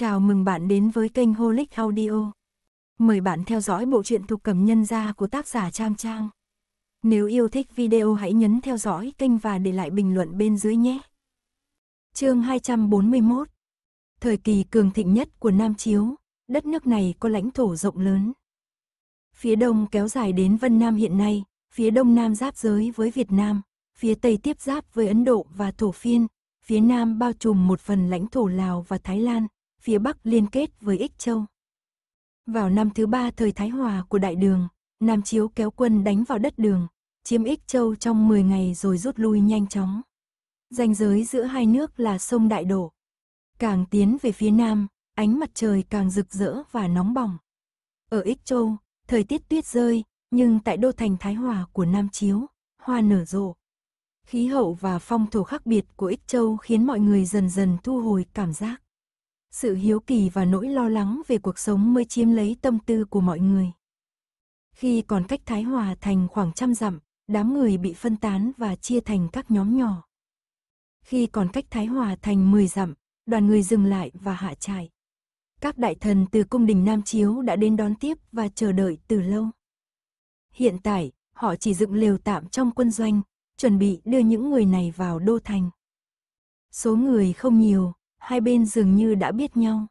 Chào mừng bạn đến với kênh Holic Audio. Mời bạn theo dõi bộ truyện thuộc cầm nhân gia của tác giả Trang Trang. Nếu yêu thích video hãy nhấn theo dõi kênh và để lại bình luận bên dưới nhé. Chương 241 Thời kỳ cường thịnh nhất của Nam Chiếu, đất nước này có lãnh thổ rộng lớn. Phía đông kéo dài đến Vân Nam hiện nay, phía đông nam giáp giới với Việt Nam, phía tây tiếp giáp với Ấn Độ và Thổ Phiên, phía nam bao trùm một phần lãnh thổ Lào và Thái Lan, phía Bắc liên kết với Ích Châu. Vào năm thứ ba thời Thái Hòa của Đại Đường, Nam Chiếu kéo quân đánh vào đất đường, chiếm Ích Châu trong 10 ngày rồi rút lui nhanh chóng. Ranh giới giữa hai nước là sông Đại Đổ. Càng tiến về phía Nam, ánh mặt trời càng rực rỡ và nóng bỏng. Ở Ích Châu, thời tiết tuyết rơi, nhưng tại đô thành Thái Hòa của Nam Chiếu, hoa nở rộ. Khí hậu và phong thổ khác biệt của Ích Châu khiến mọi người dần dần thu hồi cảm giác sự hiếu kỳ và nỗi lo lắng về cuộc sống mới chiếm lấy tâm tư của mọi người. Khi còn cách Thái Hòa thành khoảng trăm dặm, đám người bị phân tán và chia thành các nhóm nhỏ. Khi còn cách Thái Hòa thành 10 dặm, đoàn người dừng lại và hạ trại. Các đại thần từ cung đình Nam Chiếu đã đến đón tiếp và chờ đợi từ lâu. Hiện tại, họ chỉ dựng lều tạm trong quân doanh, chuẩn bị đưa những người này vào đô thành. Số người không nhiều, hai bên dường như đã biết nhau.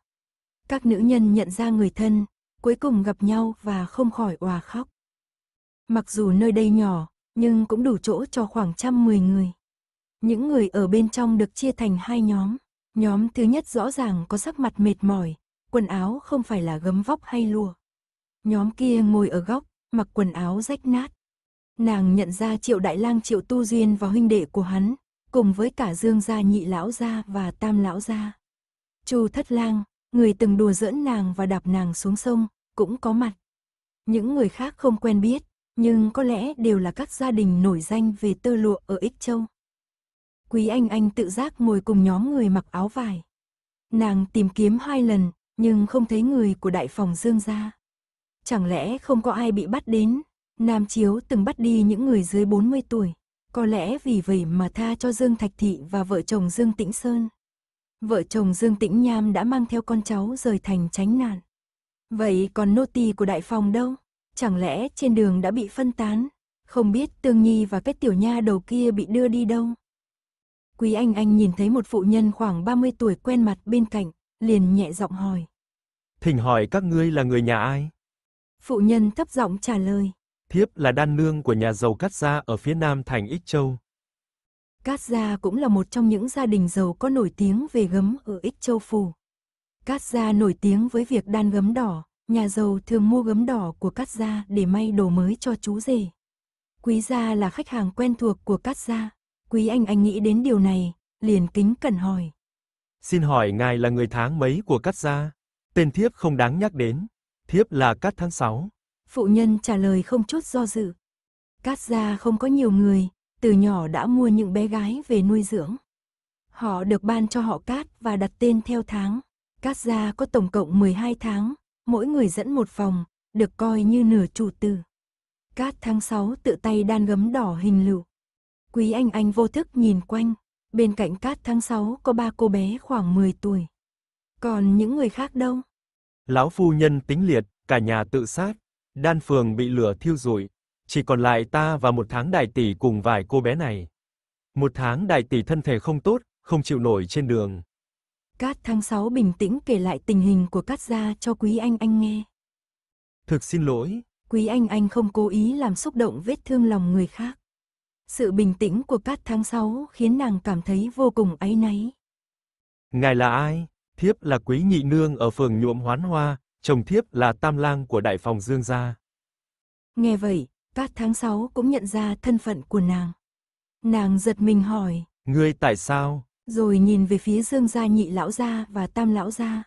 Các nữ nhân nhận ra người thân, cuối cùng gặp nhau và không khỏi òa khóc. Mặc dù nơi đây nhỏ, nhưng cũng đủ chỗ cho khoảng trăm mười người. Những người ở bên trong được chia thành hai nhóm. Nhóm thứ nhất rõ ràng có sắc mặt mệt mỏi, quần áo không phải là gấm vóc hay lùa. Nhóm kia ngồi ở góc, mặc quần áo rách nát. Nàng nhận ra Triệu Đại Lang Triệu Tu Duyên và huynh đệ của hắn, cùng với cả Dương gia nhị lão gia và tam lão gia. Chu Thất Lang, người từng đùa giỡn nàng và đạp nàng xuống sông, cũng có mặt. Những người khác không quen biết, nhưng có lẽ đều là các gia đình nổi danh về tơ lụa ở Ích Châu. Quý Anh Anh tự giác ngồi cùng nhóm người mặc áo vải. Nàng tìm kiếm hai lần, nhưng không thấy người của đại phòng Dương gia. Chẳng lẽ không có ai bị bắt đến? Nam Chiếu từng bắt đi những người dưới 40 tuổi. Có lẽ vì vậy mà tha cho Dương Thạch Thị và vợ chồng Dương Tĩnh Sơn. Vợ chồng Dương Tĩnh Nham đã mang theo con cháu rời thành tránh nạn. Vậy còn nô tỳ của Đại Phòng đâu? Chẳng lẽ trên đường đã bị phân tán? Không biết Tương Nhi và cái tiểu nha đầu kia bị đưa đi đâu? Quý Anh Anh nhìn thấy một phụ nhân khoảng 30 tuổi quen mặt bên cạnh, liền nhẹ giọng hỏi. Thỉnh hỏi các ngươi là người nhà ai? Phụ nhân thấp giọng trả lời. Thiếp là đan nương của nhà giàu Cát Gia ở phía nam thành Ích Châu. Cát Gia cũng là một trong những gia đình giàu có nổi tiếng về gấm ở Ích Châu Phủ. Cát Gia nổi tiếng với việc đan gấm đỏ, nhà giàu thường mua gấm đỏ của Cát Gia để may đồ mới cho chú rể. Quý Gia là khách hàng quen thuộc của Cát Gia. Quý Anh Anh nghĩ đến điều này, liền kính cẩn hỏi. Xin hỏi ngài là người tháng mấy của Cát Gia? Tên thiếp không đáng nhắc đến. Thiếp là Cát tháng 6. Phụ nhân trả lời không chút do dự. Cát gia không có nhiều người, từ nhỏ đã mua những bé gái về nuôi dưỡng. Họ được ban cho họ cát và đặt tên theo tháng. Cát gia có tổng cộng 12 tháng, mỗi người dẫn một phòng, được coi như nửa chủ tử. Cát tháng 6 tự tay đan gấm đỏ hình lựu. Quý anh anh vô thức nhìn quanh, bên cạnh Cát tháng 6 có ba cô bé khoảng 10 tuổi. Còn những người khác đâu? Lão phu nhân tính liệt, cả nhà tự sát, đan phường bị lửa thiêu rụi, chỉ còn lại ta và một tháng đại tỷ cùng vài cô bé này. Một tháng đại tỷ thân thể không tốt, không chịu nổi trên đường. Cát tháng 6 bình tĩnh kể lại tình hình của Cát gia cho Quý Anh Anh nghe. Thực xin lỗi. Quý Anh Anh không cố ý làm xúc động vết thương lòng người khác. Sự bình tĩnh của Cát tháng 6 khiến nàng cảm thấy vô cùng áy náy. Ngài là ai? Thiếp là Quý Nhị Nương ở phường Nhuộm Hoán Hoa, Chồng thiếp là tam lang của đại phòng Dương gia. Nghe vậy, Cát tháng 6 cũng nhận ra thân phận của nàng. Nàng giật mình hỏi. Ngươi tại sao? Rồi nhìn về phía Dương gia nhị lão gia và tam lão gia.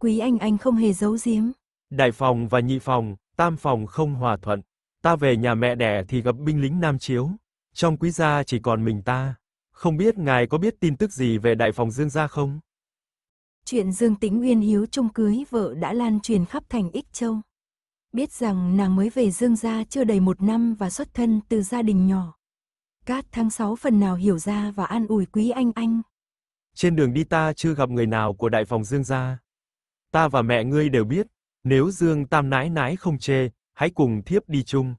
Quý anh anh không hề giấu giếm. Đại phòng và nhị phòng, tam phòng không hòa thuận. Ta về nhà mẹ đẻ thì gặp binh lính Nam Chiếu. Trong quý gia chỉ còn mình ta. Không biết ngài có biết tin tức gì về đại phòng Dương gia không? Chuyện Dương Tĩnh Uyên hiếu trung cưới vợ đã lan truyền khắp thành Ích Châu. Biết rằng nàng mới về Dương gia chưa đầy một năm và xuất thân từ gia đình nhỏ. Cát tháng sáu phần nào hiểu ra và an ủi quý anh anh. Trên đường đi ta chưa gặp người nào của đại phòng Dương gia. Ta và mẹ ngươi đều biết, nếu Dương Tam nãi nãi không chê, hãy cùng thiếp đi chung.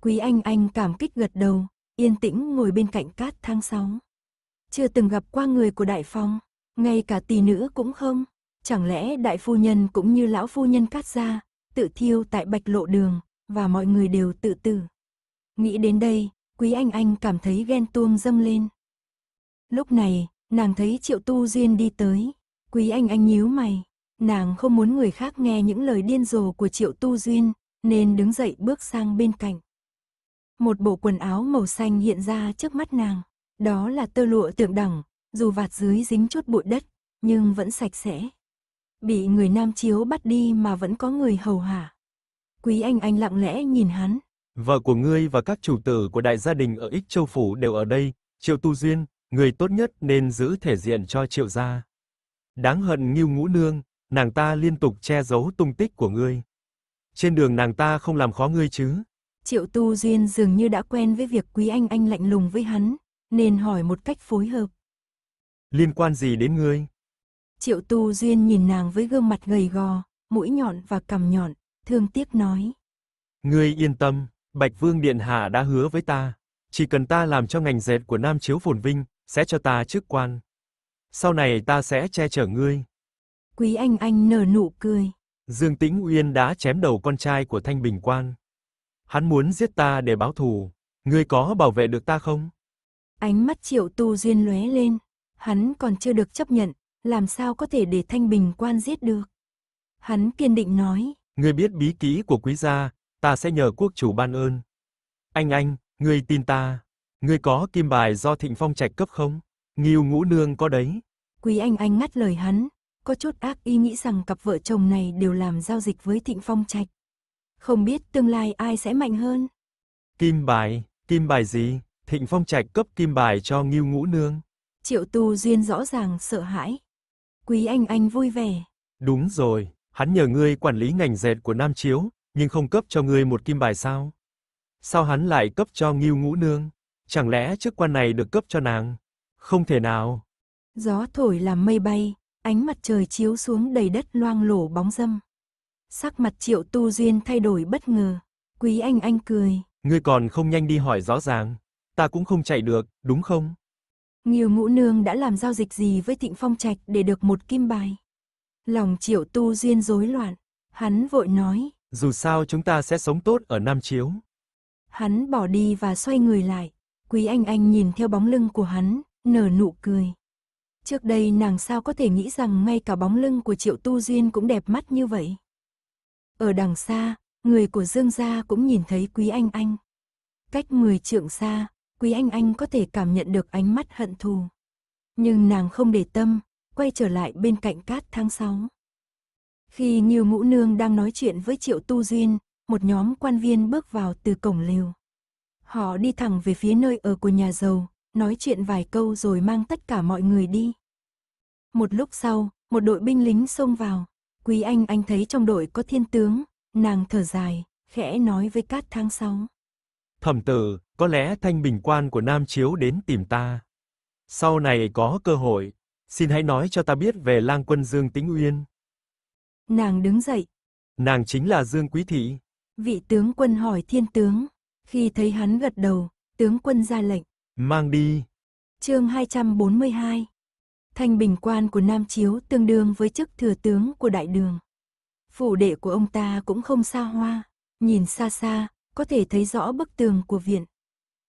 Quý anh anh cảm kích gật đầu, yên tĩnh ngồi bên cạnh Cát tháng sáu Chưa từng gặp qua người của đại phòng. Ngay cả tỷ nữ cũng không. Chẳng lẽ đại phu nhân cũng như lão phu nhân cắt ra, tự thiêu tại bạch lộ đường, và mọi người đều tự tử. Nghĩ đến đây, Quý Anh Anh cảm thấy ghen tuông dâng lên. Lúc này, nàng thấy Triệu Tu Duyên đi tới. Quý Anh Anh nhíu mày. Nàng không muốn người khác nghe những lời điên rồ của Triệu Tu Duyên, nên đứng dậy bước sang bên cạnh. Một bộ quần áo màu xanh hiện ra trước mắt nàng. Đó là tơ lụa tượng đẳng, dù vạt dưới dính chút bụi đất, nhưng vẫn sạch sẽ. Bị người nam chiếu bắt đi mà vẫn có người hầu hạ. Quý anh anh lặng lẽ nhìn hắn. Vợ của ngươi và các chủ tử của đại gia đình ở Ích Châu Phủ đều ở đây, Triệu Tu Duyên, người tốt nhất nên giữ thể diện cho Triệu gia. Đáng hận Ngưu Ngũ Nương, nàng ta liên tục che giấu tung tích của ngươi. Trên đường nàng ta không làm khó ngươi chứ? Triệu Tu Duyên dường như đã quen với việc Quý Anh Anh lạnh lùng với hắn, nên hỏi một cách phối hợp. Liên quan gì đến ngươi? Triệu Tu Duyên nhìn nàng với gương mặt gầy gò, mũi nhọn và cằm nhọn, thương tiếc nói. Ngươi yên tâm, Bạch Vương Điện Hạ đã hứa với ta, chỉ cần ta làm cho ngành dệt của Nam Chiếu phồn vinh, sẽ cho ta chức quan. Sau này ta sẽ che chở ngươi. Quý Anh Anh nở nụ cười. Dương Tĩnh Uyên đã chém đầu con trai của Thanh Bình Quan. Hắn muốn giết ta để báo thù, ngươi có bảo vệ được ta không? Ánh mắt Triệu Tu Duyên lóe lên, hắn còn chưa được chấp nhận, làm sao có thể để Thanh Bình quan giết được. Hắn kiên định nói. Ngươi biết bí kỹ của quý gia, ta sẽ nhờ quốc chủ ban ơn. Anh anh, ngươi tin ta. Ngươi có kim bài do Thịnh Phong Trạch cấp không? Nghiêu Ngũ Nương có đấy. Quý anh anh ngắt lời hắn, có chút ác ý nghĩ rằng cặp vợ chồng này đều làm giao dịch với Thịnh Phong Trạch. Không biết tương lai ai sẽ mạnh hơn. Kim bài, kim bài gì? Thịnh Phong Trạch cấp kim bài cho Nghiêu Ngũ Nương. Triệu Tu Duyên rõ ràng sợ hãi. Quý Anh Anh vui vẻ. Đúng rồi, hắn nhờ ngươi quản lý ngành dệt của Nam Chiếu, nhưng không cấp cho ngươi một kim bài sao? Sao hắn lại cấp cho Ngưu Ngũ Nương? Chẳng lẽ chức quan này được cấp cho nàng? Không thể nào. Gió thổi làm mây bay, ánh mặt trời chiếu xuống đầy đất loang lổ bóng dâm. Sắc mặt Triệu Tu Duyên thay đổi bất ngờ. Quý Anh Anh cười. Ngươi còn không nhanh đi hỏi rõ ràng. Ta cũng không chạy được, đúng không? Nghiêu ngũ nương đã làm giao dịch gì với Thịnh phong trạch để được một kim bài. Lòng triệu tu duyên rối loạn, hắn vội nói. Dù sao chúng ta sẽ sống tốt ở Nam Chiếu. Hắn bỏ đi và xoay người lại, quý anh anh nhìn theo bóng lưng của hắn, nở nụ cười. Trước đây nàng sao có thể nghĩ rằng ngay cả bóng lưng của triệu tu duyên cũng đẹp mắt như vậy. Ở đằng xa, người của Dương Gia cũng nhìn thấy quý anh anh. Cách 10 trượng xa, Quý Anh Anh có thể cảm nhận được ánh mắt hận thù. Nhưng nàng không để tâm, quay trở lại bên cạnh cát tháng 6. Khi nhiều Ngũ Nương đang nói chuyện với Triệu Tu Duyên, một nhóm quan viên bước vào từ cổng lều. Họ đi thẳng về phía nơi ở của nhà giàu, nói chuyện vài câu rồi mang tất cả mọi người đi. Một lúc sau, một đội binh lính xông vào. Quý Anh Anh thấy trong đội có thiên tướng, nàng thở dài, khẽ nói với Cát Tháng 6. Thẩm tử, có lẽ thanh bình quan của Nam Chiếu đến tìm ta. Sau này có cơ hội, xin hãy nói cho ta biết về lang quân Dương Tĩnh Uyên. Nàng đứng dậy. Nàng chính là Dương Quý Thị. Vị tướng quân hỏi thiên tướng. Khi thấy hắn gật đầu, tướng quân ra lệnh. Mang đi. chương 242 Thanh bình quan của Nam Chiếu tương đương với chức thừa tướng của đại đường. Phủ đệ của ông ta cũng không xa hoa. Nhìn xa xa, có thể thấy rõ bức tường của viện.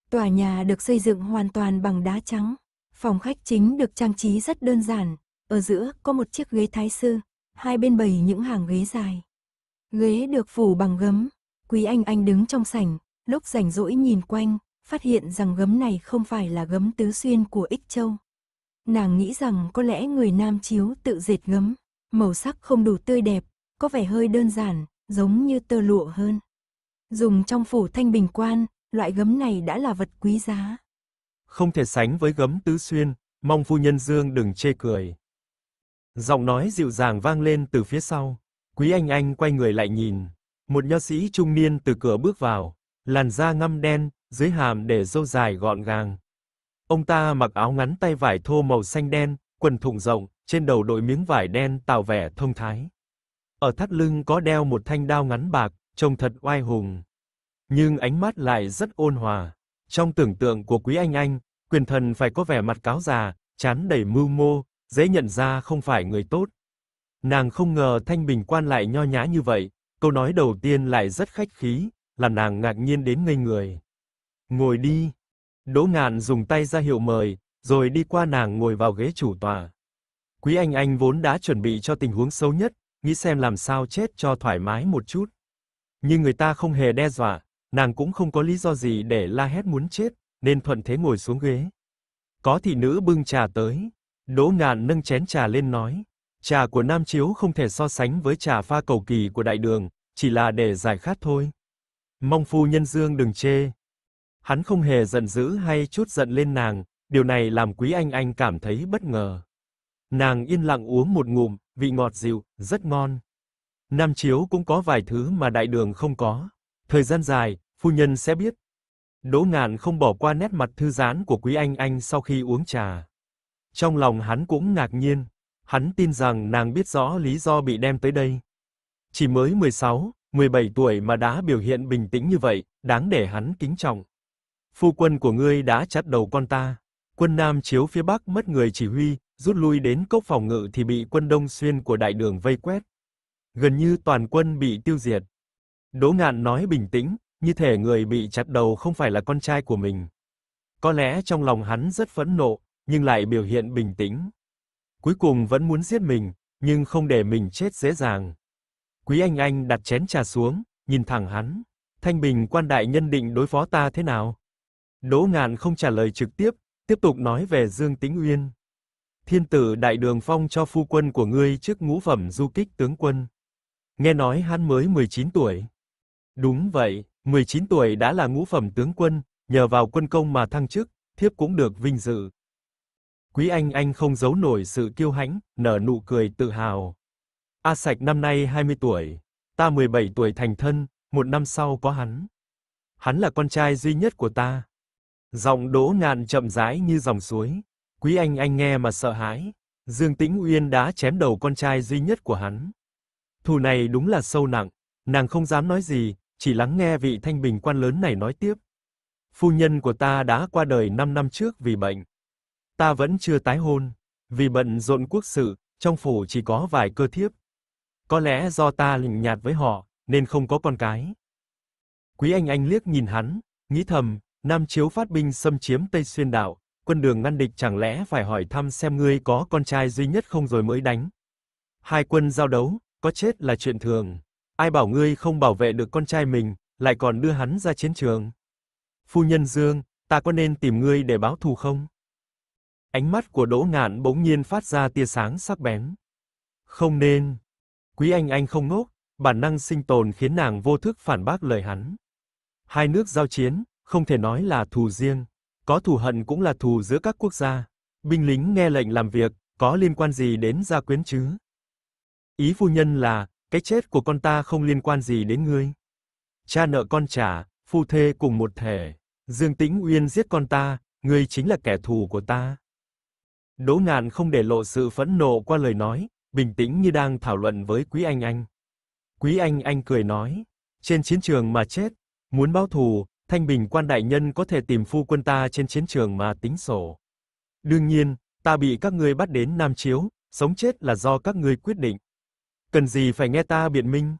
Tòa nhà được xây dựng hoàn toàn bằng đá trắng, phòng khách chính được trang trí rất đơn giản, ở giữa có một chiếc ghế thái sư, hai bên bày những hàng ghế dài. Ghế được phủ bằng gấm, Quý Anh Anh đứng trong sảnh, lúc rảnh rỗi nhìn quanh, phát hiện rằng gấm này không phải là gấm tứ xuyên của Ích Châu. Nàng nghĩ rằng có lẽ người nam chiếu tự dệt gấm, màu sắc không đủ tươi đẹp, có vẻ hơi đơn giản, giống như tơ lụa hơn. Dùng trong phủ thanh bình quan, loại gấm này đã là vật quý giá. Không thể sánh với gấm tứ xuyên, mong phu nhân Dương đừng chê cười. Giọng nói dịu dàng vang lên từ phía sau. Quý Anh Anh quay người lại nhìn. Một nho sĩ trung niên từ cửa bước vào, làn da ngăm đen, dưới hàm để râu dài gọn gàng. Ông ta mặc áo ngắn tay vải thô màu xanh đen, quần thùng rộng, trên đầu đội miếng vải đen tạo vẻ thông thái. Ở thắt lưng có đeo một thanh đao ngắn bạc, trông thật oai hùng. Nhưng ánh mắt lại rất ôn hòa. Trong tưởng tượng của Quý Anh Anh, quyền thần phải có vẻ mặt cáo già, chán đầy mưu mô, dễ nhận ra không phải người tốt. Nàng không ngờ Thanh Bình Quan lại nho nhã như vậy, câu nói đầu tiên lại rất khách khí, làm nàng ngạc nhiên đến ngây người. "Ngồi đi." Đỗ Ngạn dùng tay ra hiệu mời, rồi đi qua nàng ngồi vào ghế chủ tòa Quý Anh Anh vốn đã chuẩn bị cho tình huống xấu nhất, nghĩ xem làm sao chết cho thoải mái một chút. Nhưng người ta không hề đe dọa, nàng cũng không có lý do gì để la hét muốn chết, nên thuận thế ngồi xuống ghế. Có thị nữ bưng trà tới, Đỗ Ngạn nâng chén trà lên nói: "Trà của Nam Chiếu không thể so sánh với trà pha cầu kỳ của đại đường, chỉ là để giải khát thôi. Mong phu nhân Dương đừng chê." Hắn không hề giận dữ hay chút giận lên nàng, điều này làm Quý Anh Anh cảm thấy bất ngờ. Nàng yên lặng uống một ngụm, vị ngọt dịu, rất ngon. Nam Chiếu cũng có vài thứ mà đại đường không có. Thời gian dài, phu nhân sẽ biết. Đỗ Ngạn không bỏ qua nét mặt thư giãn của Quý Anh Anh sau khi uống trà. Trong lòng hắn cũng ngạc nhiên, hắn tin rằng nàng biết rõ lý do bị đem tới đây. Chỉ mới 16, 17 tuổi mà đã biểu hiện bình tĩnh như vậy, đáng để hắn kính trọng. Phu quân của ngươi đã chặt đầu con ta. Quân Nam chiếu phía Bắc mất người chỉ huy, rút lui đến cốc phòng ngự thì bị quân Đông Xuyên của đại đường vây quét gần như toàn quân bị tiêu diệt. Đỗ Ngạn nói bình tĩnh, như thể người bị chặt đầu không phải là con trai của mình. Có lẽ trong lòng hắn rất phẫn nộ, nhưng lại biểu hiện bình tĩnh. Cuối cùng vẫn muốn giết mình, nhưng không để mình chết dễ dàng. Quý Anh Anh đặt chén trà xuống, nhìn thẳng hắn. Thanh Bình quan đại nhân định đối phó ta thế nào? Đỗ Ngạn không trả lời trực tiếp, tiếp tục nói về Dương Tĩnh Uyên. Thiên tử đại đường phong cho phu quân của ngươi chức ngũ phẩm du kích tướng quân. Nghe nói hắn mới 19 tuổi. Đúng vậy, 19 tuổi đã là ngũ phẩm tướng quân, nhờ vào quân công mà thăng chức, thiếp cũng được vinh dự. Quý Anh Anh không giấu nổi sự kiêu hãnh, nở nụ cười tự hào. A Sạch năm nay 20 tuổi, ta 17 tuổi thành thân, một năm sau có hắn. Hắn là con trai duy nhất của ta. Giọng Đỗ ngàn chậm rãi như dòng suối, Quý Anh Anh nghe mà sợ hãi, Dương Tĩnh Uyên đã chém đầu con trai duy nhất của hắn. Thù này đúng là sâu nặng, nàng không dám nói gì, chỉ lắng nghe vị thanh bình quan lớn này nói tiếp. Phu nhân của ta đã qua đời 5 năm trước vì bệnh. Ta vẫn chưa tái hôn, vì bận rộn quốc sự, trong phủ chỉ có vài cơ thiếp. Có lẽ do ta lịnh nhạt với họ, nên không có con cái. Quý Anh Anh liếc nhìn hắn, nghĩ thầm, Nam Chiếu phát binh xâm chiếm Tây Xuyên đảo, quân đường ngăn địch chẳng lẽ phải hỏi thăm xem ngươi có con trai duy nhất không rồi mới đánh. Hai quân giao đấu, có chết là chuyện thường. Ai bảo ngươi không bảo vệ được con trai mình, lại còn đưa hắn ra chiến trường. Phu nhân Dương, ta có nên tìm ngươi để báo thù không? Ánh mắt của Đỗ Ngạn bỗng nhiên phát ra tia sáng sắc bén. Không nên. Quý Anh Anh không ngốc, bản năng sinh tồn khiến nàng vô thức phản bác lời hắn. Hai nước giao chiến, không thể nói là thù riêng, có thù hận cũng là thù giữa các quốc gia. Binh lính nghe lệnh làm việc, có liên quan gì đến gia quyến chứ? Ý phu nhân là, cái chết của con ta không liên quan gì đến ngươi. Cha nợ con trả, phu thê cùng một thể. Dương Tĩnh Uyên giết con ta, ngươi chính là kẻ thù của ta. Đỗ Ngạn không để lộ sự phẫn nộ qua lời nói, bình tĩnh như đang thảo luận với Quý Anh Anh. Quý Anh Anh cười nói, trên chiến trường mà chết, muốn báo thù, Thanh Bình quan đại nhân có thể tìm phu quân ta trên chiến trường mà tính sổ. Đương nhiên, ta bị các ngươi bắt đến Nam Chiếu, sống chết là do các ngươi quyết định. Cần gì phải nghe ta biện minh?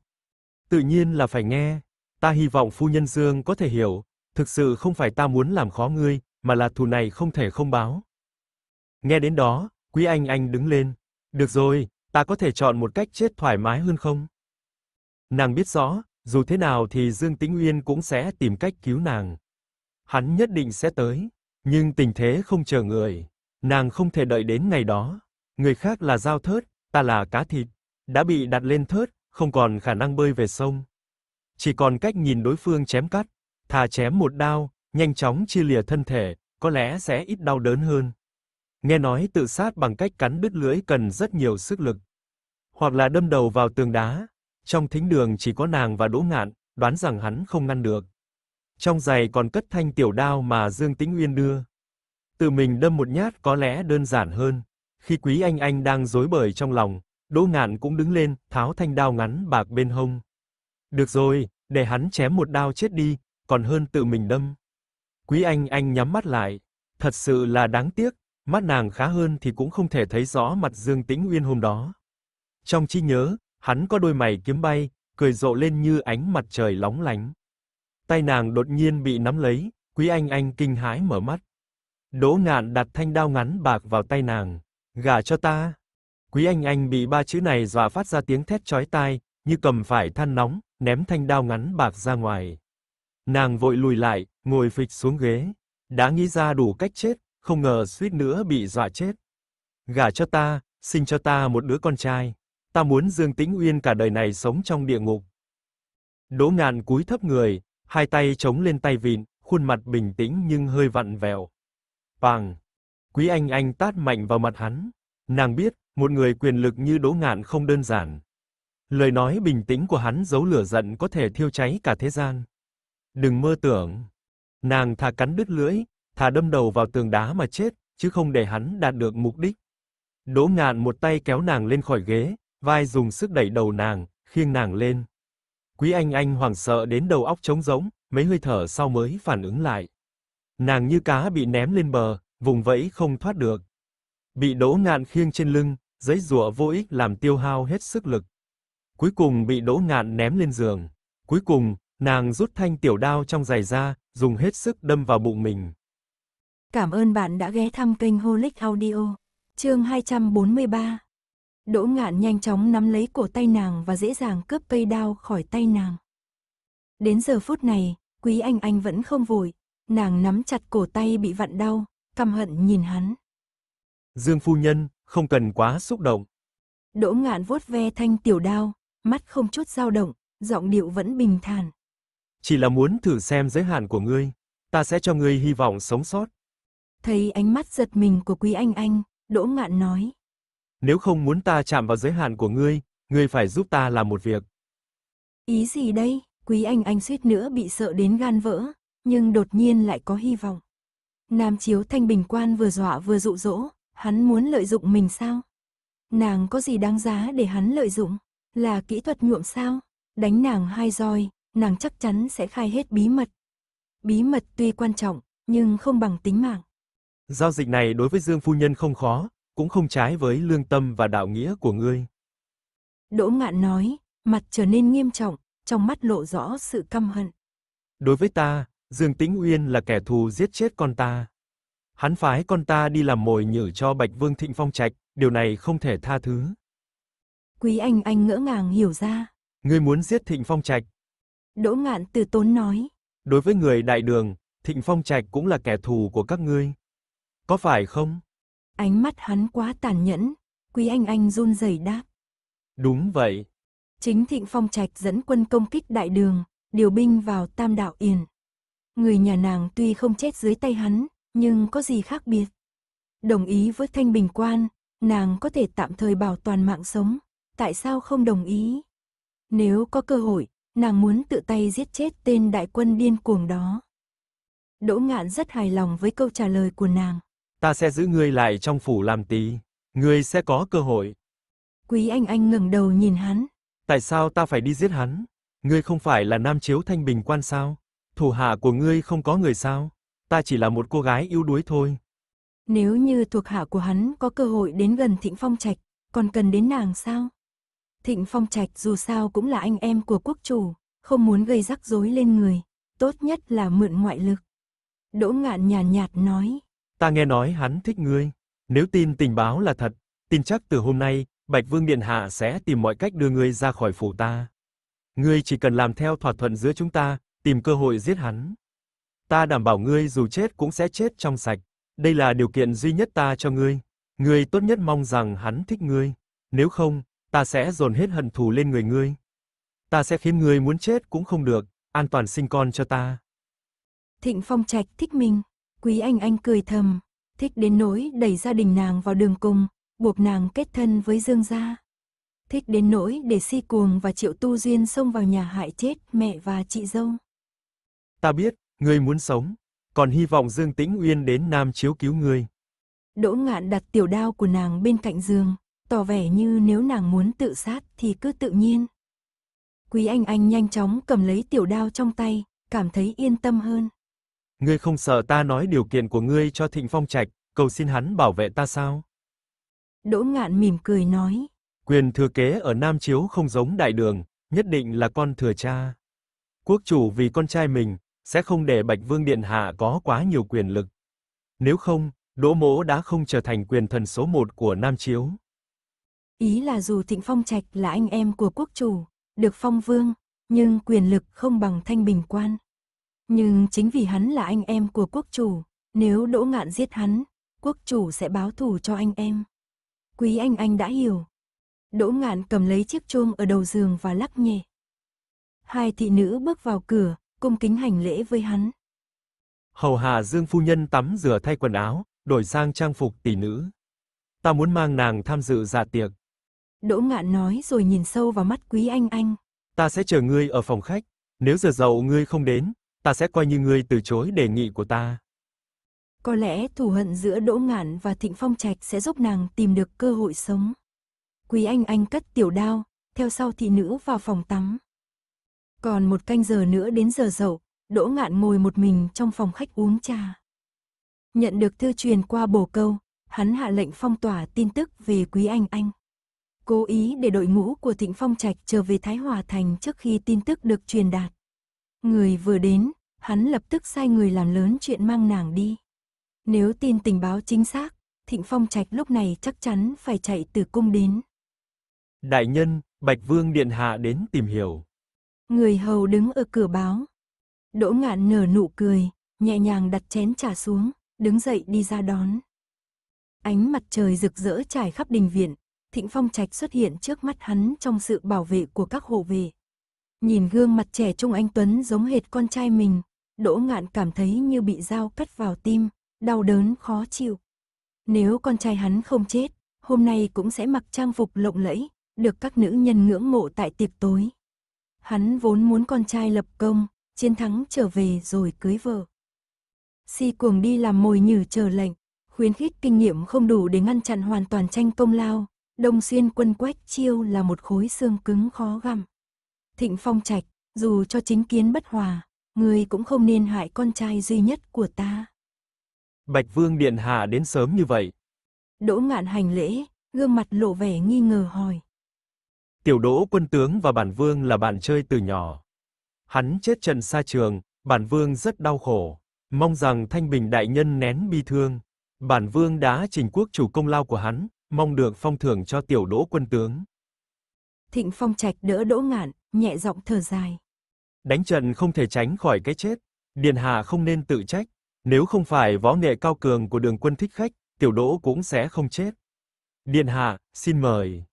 Tự nhiên là phải nghe. Ta hy vọng phu nhân Dương có thể hiểu, thực sự không phải ta muốn làm khó ngươi, mà là thù này không thể không báo. Nghe đến đó, Quý Anh Anh đứng lên. Được rồi, ta có thể chọn một cách chết thoải mái hơn không? Nàng biết rõ, dù thế nào thì Dương Tĩnh Uyên cũng sẽ tìm cách cứu nàng. Hắn nhất định sẽ tới, nhưng tình thế không chờ người, nàng không thể đợi đến ngày đó. Người khác là dao thớt, ta là cá thịt đã bị đặt lên thớt, không còn khả năng bơi về sông. Chỉ còn cách nhìn đối phương chém cắt, thà chém một đao, nhanh chóng chia lìa thân thể, có lẽ sẽ ít đau đớn hơn. Nghe nói tự sát bằng cách cắn đứt lưỡi cần rất nhiều sức lực, hoặc là đâm đầu vào tường đá. Trong thính đường chỉ có nàng và Đỗ Ngạn, đoán rằng hắn không ngăn được. Trong giày còn cất thanh tiểu đao mà Dương Tĩnh Uyên đưa. Tự mình đâm một nhát có lẽ đơn giản hơn. Khi Quý Anh Anh đang rối bời trong lòng, Đỗ Ngạn cũng đứng lên, tháo thanh đao ngắn bạc bên hông. Được rồi, để hắn chém một đao chết đi, còn hơn tự mình đâm. Quý Anh Anh nhắm mắt lại, thật sự là đáng tiếc, mắt nàng khá hơn thì cũng không thể thấy rõ mặt Dương Tĩnh Uyên hôm đó. Trong trí nhớ, hắn có đôi mày kiếm bay, cười rộ lên như ánh mặt trời lóng lánh. Tay nàng đột nhiên bị nắm lấy, Quý Anh Anh kinh hãi mở mắt. Đỗ Ngạn đặt thanh đao ngắn bạc vào tay nàng, "Gả cho ta." Quý Anh Anh bị ba chữ này dọa phát ra tiếng thét chói tai, như cầm phải than nóng, ném thanh đao ngắn bạc ra ngoài. Nàng vội lùi lại, ngồi phịch xuống ghế. Đã nghĩ ra đủ cách chết, không ngờ suýt nữa bị dọa chết. Gả cho ta, sinh cho ta một đứa con trai. Ta muốn Dương Tĩnh Uyên cả đời này sống trong địa ngục. Đỗ Ngạn cúi thấp người, hai tay chống lên tay vịn, khuôn mặt bình tĩnh nhưng hơi vặn vẹo. Bằng. Quý Anh Anh tát mạnh vào mặt hắn. Nàng biết, một người quyền lực như Đỗ Ngạn không đơn giản. Lời nói bình tĩnh của hắn giấu lửa giận có thể thiêu cháy cả thế gian. Đừng mơ tưởng. Nàng thà cắn đứt lưỡi, thà đâm đầu vào tường đá mà chết, chứ không để hắn đạt được mục đích. Đỗ Ngạn một tay kéo nàng lên khỏi ghế, vai dùng sức đẩy đầu nàng, khiêng nàng lên. Quý Anh Anh hoảng sợ đến đầu óc trống rỗng, mấy hơi thở sau mới phản ứng lại. Nàng như cá bị ném lên bờ, vùng vẫy không thoát được. Bị Đỗ Ngạn khiêng trên lưng, giấy rùa vô ích làm tiêu hao hết sức lực. Cuối cùng bị Đỗ Ngạn ném lên giường. Cuối cùng, nàng rút thanh tiểu đao trong giày ra, dùng hết sức đâm vào bụng mình. Cảm ơn bạn đã ghé thăm kênh Holic Audio. Chương 243. Đỗ Ngạn nhanh chóng nắm lấy cổ tay nàng và dễ dàng cướp cây đao khỏi tay nàng. Đến giờ phút này, Quý Anh Anh vẫn không vội, nàng nắm chặt cổ tay bị vặn đau, căm hận nhìn hắn. Dương phu nhân, không cần quá xúc động. Đỗ ngạn vuốt ve thanh tiểu đao, mắt không chút dao động, giọng điệu vẫn bình thản. Chỉ là muốn thử xem giới hạn của ngươi, ta sẽ cho ngươi hy vọng sống sót. Thấy ánh mắt giật mình của Quý Anh Anh, Đỗ Ngạn nói. Nếu không muốn ta chạm vào giới hạn của ngươi, ngươi phải giúp ta làm một việc. Ý gì đây? Quý Anh Anh suýt nữa bị sợ đến gan vỡ, nhưng đột nhiên lại có hy vọng. Nam Chiếu Thanh Bình Quan vừa dọa vừa dụ dỗ, Hắn muốn lợi dụng mình sao? Nàng có gì đáng giá để hắn lợi dụng? Là kỹ thuật nhuộm sao? Đánh nàng hai roi, nàng chắc chắn sẽ khai hết bí mật. Bí mật tuy quan trọng, nhưng không bằng tính mạng. Giao dịch này đối với Dương Phu Nhân không khó, cũng không trái với lương tâm và đạo nghĩa của ngươi. Đỗ ngạn nói, mặt trở nên nghiêm trọng, trong mắt lộ rõ sự căm hận. Đối với ta, Dương Tĩnh Uyên là kẻ thù giết chết con ta. Hắn phái con ta đi làm mồi nhử cho Bạch Vương Thịnh Phong Trạch, điều này không thể tha thứ. Quý Anh Anh ngỡ ngàng hiểu ra. Ngươi muốn giết Thịnh Phong Trạch. Đỗ Ngạn từ tốn nói. Đối với người đại đường, Thịnh Phong Trạch cũng là kẻ thù của các ngươi. Có phải không? Ánh mắt hắn quá tàn nhẫn, Quý Anh Anh run rẩy đáp. Đúng vậy. Chính Thịnh Phong Trạch dẫn quân công kích đại đường, điều binh vào Tam Đạo Yền. Người nhà nàng tuy không chết dưới tay hắn, nhưng có gì khác biệt. Đồng ý với Thanh Bình Quan, nàng có thể tạm thời bảo toàn mạng sống, tại sao không đồng ý? Nếu có cơ hội, nàng muốn tự tay giết chết tên đại quân điên cuồng đó. Đỗ Ngạn rất hài lòng với câu trả lời của nàng. Ta sẽ giữ ngươi lại trong phủ làm tí, ngươi sẽ có cơ hội. Quý Anh Anh ngẩng đầu nhìn hắn. Tại sao ta phải đi giết hắn? Ngươi không phải là Nam Chiếu Thanh Bình quan sao? Thủ hạ của ngươi không có người sao? ta chỉ là một cô gái yếu đuối thôi. Nếu như thuộc hạ của hắn có cơ hội đến gần Thịnh Phong Trạch, còn cần đến nàng sao? Thịnh Phong Trạch dù sao cũng là anh em của quốc chủ, không muốn gây rắc rối lên người, tốt nhất là mượn ngoại lực. Đỗ ngạn nhàn nhạt, nhạt nói. Ta nghe nói hắn thích ngươi. Nếu tin tình báo là thật, tin chắc từ hôm nay, Bạch Vương Điện Hạ sẽ tìm mọi cách đưa ngươi ra khỏi phủ ta. Ngươi chỉ cần làm theo thỏa thuận giữa chúng ta, tìm cơ hội giết hắn ta đảm bảo ngươi dù chết cũng sẽ chết trong sạch. Đây là điều kiện duy nhất ta cho ngươi. Ngươi tốt nhất mong rằng hắn thích ngươi, nếu không, ta sẽ dồn hết hận thù lên người ngươi. Ta sẽ khiến ngươi muốn chết cũng không được, an toàn sinh con cho ta. Thịnh Phong Trạch thích mình, Quý Anh Anh cười thầm, thích đến nỗi đẩy gia đình nàng vào đường cùng, buộc nàng kết thân với Dương gia. Thích đến nỗi để Si Cuồng và Triệu Tu Duyên xông vào nhà hại chết mẹ và chị dâu. Ta biết, Ngươi muốn sống, còn hy vọng Dương Tĩnh Uyên đến Nam chiếu cứu ngươi. Đỗ Ngạn đặt tiểu đao của nàng bên cạnh giường, tỏ vẻ như nếu nàng muốn tự sát thì cứ tự nhiên. Quý Anh Anh nhanh chóng cầm lấy tiểu đao trong tay, cảm thấy yên tâm hơn. Ngươi không sợ ta nói điều kiện của ngươi cho Thịnh Phong Trạch, cầu xin hắn bảo vệ ta sao? Đỗ Ngạn mỉm cười nói. Quyền thừa kế ở Nam Chiếu không giống đại đường, nhất định là con thừa cha. Quốc chủ vì con trai mình, sẽ không để Bạch Vương Điện Hạ có quá nhiều quyền lực. Nếu không, Đỗ Mỗ đã không trở thành quyền thần số một của Nam Chiếu. Ý là dù Thịnh Phong Trạch là anh em của quốc chủ, được phong vương, nhưng quyền lực không bằng Thanh Bình Quan. Nhưng chính vì hắn là anh em của quốc chủ, nếu Đỗ Ngạn giết hắn, quốc chủ sẽ báo thù cho anh em. Quý anh anh đã hiểu. Đỗ Ngạn cầm lấy chiếc chuông ở đầu giường và lắc nhẹ. Hai thị nữ bước vào cửa, cung kính hành lễ với hắn. Hầu hạ Dương phu nhân tắm rửa thay quần áo, đổi sang trang phục tỷ nữ. Ta muốn mang nàng tham dự dạ tiệc. Đỗ ngạn nói rồi nhìn sâu vào mắt quý anh anh. Ta sẽ chờ ngươi ở phòng khách, nếu giờ dậu ngươi không đến, ta sẽ coi như ngươi từ chối đề nghị của ta. Có lẽ thù hận giữa Đỗ Ngạn và Thịnh Phong Trạch sẽ giúp nàng tìm được cơ hội sống. Quý anh anh cất tiểu đao, theo sau thị nữ vào phòng tắm. Còn một canh giờ nữa đến giờ dậu, Đỗ Ngạn ngồi một mình trong phòng khách uống trà. Nhận được thư truyền qua bổ câu, hắn hạ lệnh phong tỏa tin tức về Quý Anh Anh. Cố ý để đội ngũ của Thịnh Phong Trạch trở về Thái Hòa Thành trước khi tin tức được truyền đạt. Người vừa đến, hắn lập tức sai người làm lớn chuyện mang nàng đi. Nếu tin tình báo chính xác, Thịnh Phong Trạch lúc này chắc chắn phải chạy từ cung đến. Đại nhân, Bạch Vương Điện Hạ đến tìm hiểu. Người hầu đứng ở cửa báo. Đỗ ngạn nở nụ cười, nhẹ nhàng đặt chén trà xuống, đứng dậy đi ra đón. Ánh mặt trời rực rỡ trải khắp đình viện, thịnh phong trạch xuất hiện trước mắt hắn trong sự bảo vệ của các hộ vệ. Nhìn gương mặt trẻ trung anh Tuấn giống hệt con trai mình, đỗ ngạn cảm thấy như bị dao cắt vào tim, đau đớn khó chịu. Nếu con trai hắn không chết, hôm nay cũng sẽ mặc trang phục lộng lẫy, được các nữ nhân ngưỡng mộ tại tiệc tối. Hắn vốn muốn con trai lập công, chiến thắng trở về rồi cưới vợ. Si cuồng đi làm mồi nhử chờ lệnh, khuyến khích kinh nghiệm không đủ để ngăn chặn hoàn toàn tranh công lao, Đông xuyên quân quách chiêu là một khối xương cứng khó găm. Thịnh phong trạch, dù cho chính kiến bất hòa, người cũng không nên hại con trai duy nhất của ta. Bạch Vương Điện Hạ đến sớm như vậy. Đỗ ngạn hành lễ, gương mặt lộ vẻ nghi ngờ hỏi. Tiểu Đỗ quân tướng và bản vương là bạn chơi từ nhỏ. Hắn chết trận xa trường, bản vương rất đau khổ, mong rằng Thanh Bình đại nhân nén bi thương. Bản vương đã trình quốc chủ công lao của hắn, mong được phong thưởng cho tiểu đỗ quân tướng. Thịnh Phong Trạch đỡ Đỗ Ngạn, nhẹ giọng thở dài. Đánh trận không thể tránh khỏi cái chết, điện hạ không nên tự trách, nếu không phải võ nghệ cao cường của đường quân thích khách, tiểu đỗ cũng sẽ không chết. Điện hạ, xin mời.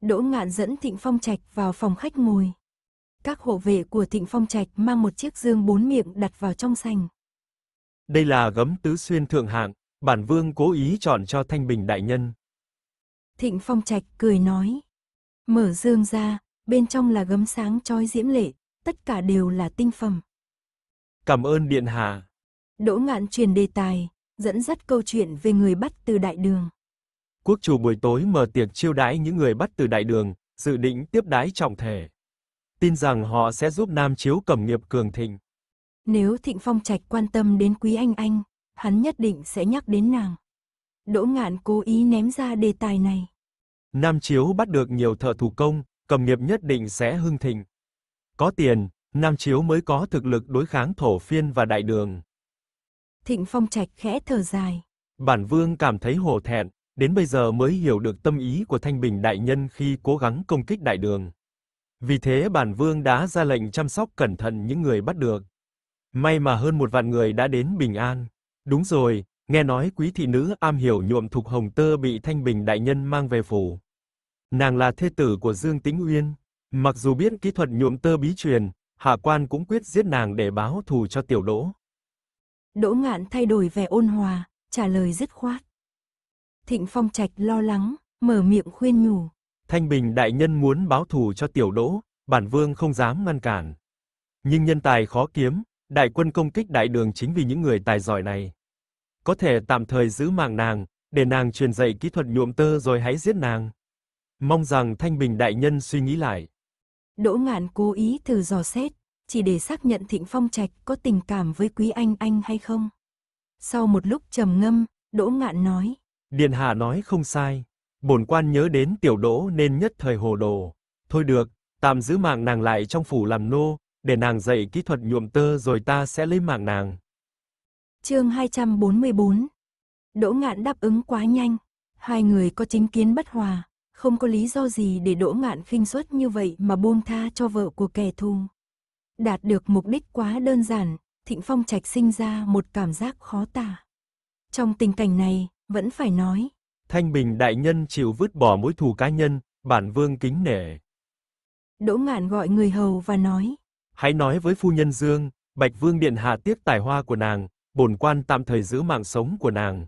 Đỗ Ngạn dẫn Thịnh Phong Trạch vào phòng khách ngồi. Các hộ vệ của Thịnh Phong Trạch mang một chiếc dương bốn miệng đặt vào trong sành. Đây là gấm tứ xuyên thượng hạng, bản vương cố ý chọn cho Thanh Bình đại nhân. Thịnh Phong Trạch cười nói. Mở dương ra, bên trong là gấm sáng trói diễm lệ, tất cả đều là tinh phẩm. Cảm ơn Điện Hạ. Đỗ Ngạn truyền đề tài, dẫn dắt câu chuyện về người bắt từ đại đường quốc chủ buổi tối mở tiệc chiêu đãi những người bắt từ đại đường, dự định tiếp đái trọng thể. Tin rằng họ sẽ giúp Nam Chiếu cầm nghiệp cường thịnh. Nếu Thịnh Phong Trạch quan tâm đến Quý Anh Anh, hắn nhất định sẽ nhắc đến nàng. Đỗ Ngạn cố ý ném ra đề tài này. Nam Chiếu bắt được nhiều thợ thủ công, cầm nghiệp nhất định sẽ hưng thịnh. Có tiền, Nam Chiếu mới có thực lực đối kháng thổ phiên và đại đường. Thịnh Phong Trạch khẽ thở dài. Bản Vương cảm thấy hổ thẹn, Đến bây giờ mới hiểu được tâm ý của Thanh Bình đại nhân khi cố gắng công kích đại đường. Vì thế bản vương đã ra lệnh chăm sóc cẩn thận những người bắt được. May mà hơn một vạn người đã đến bình an. Đúng rồi, nghe nói quý thị nữ am hiểu nhuộm thục hồng tơ bị Thanh Bình đại nhân mang về phủ. Nàng là thê tử của Dương Tĩnh Uyên, mặc dù biết kỹ thuật nhuộm tơ bí truyền, hạ quan cũng quyết giết nàng để báo thù cho tiểu đỗ. Đỗ Ngạn thay đổi vẻ ôn hòa, trả lời dứt khoát. Thịnh Phong Trạch lo lắng, mở miệng khuyên nhủ. Thanh Bình đại nhân muốn báo thù cho tiểu đỗ, bản vương không dám ngăn cản. Nhưng nhân tài khó kiếm, đại quân công kích đại đường chính vì những người tài giỏi này. Có thể tạm thời giữ mạng nàng, để nàng truyền dạy kỹ thuật nhuộm tơ rồi hãy giết nàng. Mong rằng Thanh Bình đại nhân suy nghĩ lại. Đỗ Ngạn cố ý thử dò xét, chỉ để xác nhận Thịnh Phong Trạch có tình cảm với Quý Anh Anh hay không. Sau một lúc trầm ngâm, Đỗ Ngạn nói, Điện hạ nói không sai, bổn quan nhớ đến tiểu đỗ nên nhất thời hồ đồ. Thôi được, tạm giữ mạng nàng lại trong phủ làm nô, để nàng dạy kỹ thuật nhuộm tơ rồi ta sẽ lấy mạng nàng. Chương 244. Đỗ Ngạn đáp ứng quá nhanh, hai người có chính kiến bất hòa, không có lý do gì để Đỗ Ngạn khinh suất như vậy mà buông tha cho vợ của kẻ thù. Đạt được mục đích quá đơn giản, Thịnh Phong Trạch sinh ra một cảm giác khó tả. Trong tình cảnh này, vẫn phải nói. Thanh Bình đại nhân chịu vứt bỏ mối thù cá nhân, bản vương kính nể. Đỗ Ngạn gọi người hầu và nói. Hãy nói với phu nhân Dương, Bạch Vương Điện Hạ tiếc tài hoa của nàng, bổn quan tạm thời giữ mạng sống của nàng.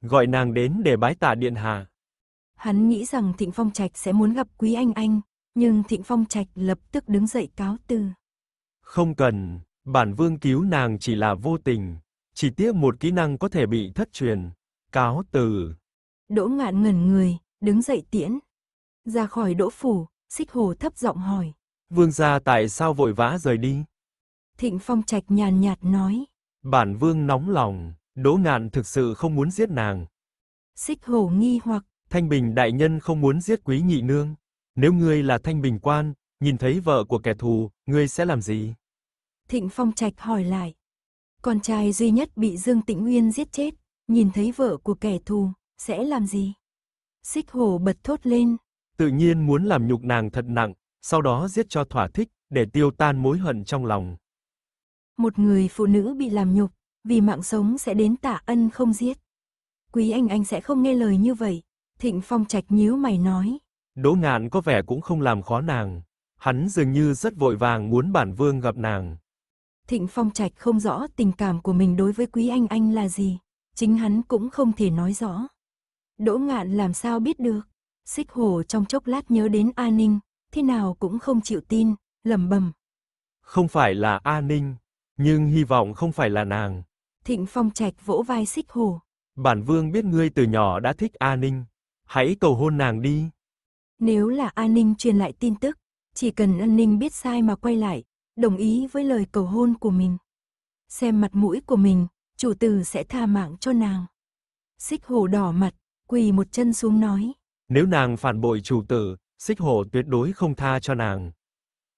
Gọi nàng đến để bái tạ Điện Hạ. Hắn nghĩ rằng Thịnh Phong Trạch sẽ muốn gặp Quý Anh Anh, nhưng Thịnh Phong Trạch lập tức đứng dậy cáo từ. Không cần, bản vương cứu nàng chỉ là vô tình, chỉ tiếc một kỹ năng có thể bị thất truyền cáo từ. Đỗ ngạn ngẩn người, đứng dậy tiễn. Ra khỏi đỗ phủ, xích hồ thấp giọng hỏi. Vương gia tại sao vội vã rời đi? Thịnh phong trạch nhàn nhạt nói. Bản vương nóng lòng, đỗ ngạn thực sự không muốn giết nàng. Xích hồ nghi hoặc. Thanh bình đại nhân không muốn giết quý nhị nương. Nếu ngươi là thanh bình quan, nhìn thấy vợ của kẻ thù, ngươi sẽ làm gì? Thịnh phong trạch hỏi lại. Con trai duy nhất bị Dương Tĩnh Nguyên giết chết, nhìn thấy vợ của kẻ thù, sẽ làm gì? Xích hồ bật thốt lên. Tự nhiên muốn làm nhục nàng thật nặng, sau đó giết cho thỏa thích, để tiêu tan mối hận trong lòng. Một người phụ nữ bị làm nhục, vì mạng sống sẽ đến tạ ân không giết. Quý anh anh sẽ không nghe lời như vậy, Thịnh Phong Trạch nhíu mày nói. Đỗ ngạn có vẻ cũng không làm khó nàng, hắn dường như rất vội vàng muốn bản vương gặp nàng. Thịnh Phong Trạch không rõ tình cảm của mình đối với Quý Anh Anh là gì chính hắn cũng không thể nói rõ. Đỗ ngạn làm sao biết được, xích hồ trong chốc lát nhớ đến A Ninh, thế nào cũng không chịu tin, lầm bầm. Không phải là A Ninh, nhưng hy vọng không phải là nàng. Thịnh Phong Trạch vỗ vai xích hồ. Bản vương biết ngươi từ nhỏ đã thích A Ninh, hãy cầu hôn nàng đi. Nếu là A Ninh truyền lại tin tức, chỉ cần A Ninh biết sai mà quay lại, đồng ý với lời cầu hôn của mình. Xem mặt mũi của mình, chủ tử sẽ tha mạng cho nàng. Xích hồ đỏ mặt, quỳ một chân xuống nói. Nếu nàng phản bội chủ tử, xích hồ tuyệt đối không tha cho nàng.